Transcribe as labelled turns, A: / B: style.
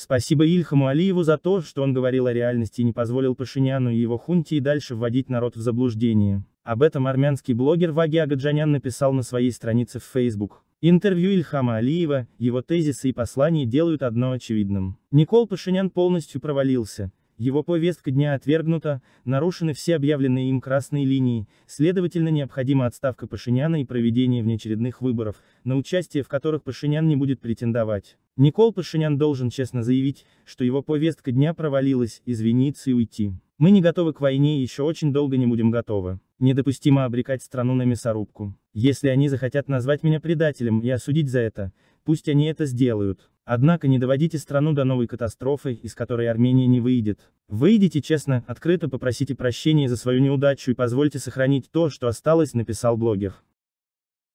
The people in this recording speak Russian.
A: Спасибо Ильхаму Алиеву за то, что он говорил о реальности и не позволил Пашиняну и его хунте и дальше вводить народ в заблуждение. Об этом армянский блогер Ваги Агаджанян написал на своей странице в Facebook. Интервью Ильхама Алиева, его тезисы и послания делают одно очевидным. Никол Пашинян полностью провалился, его повестка дня отвергнута, нарушены все объявленные им красные линии, следовательно необходима отставка Пашиняна и проведение внеочередных выборов, на участие в которых Пашинян не будет претендовать. Никол Пашинян должен честно заявить, что его повестка дня провалилась, извиниться и уйти. Мы не готовы к войне и еще очень долго не будем готовы. Недопустимо обрекать страну на мясорубку. Если они захотят назвать меня предателем и осудить за это, пусть они это сделают. Однако не доводите страну до новой катастрофы, из которой Армения не выйдет. Выйдите честно, открыто попросите прощения за свою неудачу и позвольте сохранить то, что осталось, написал блогер.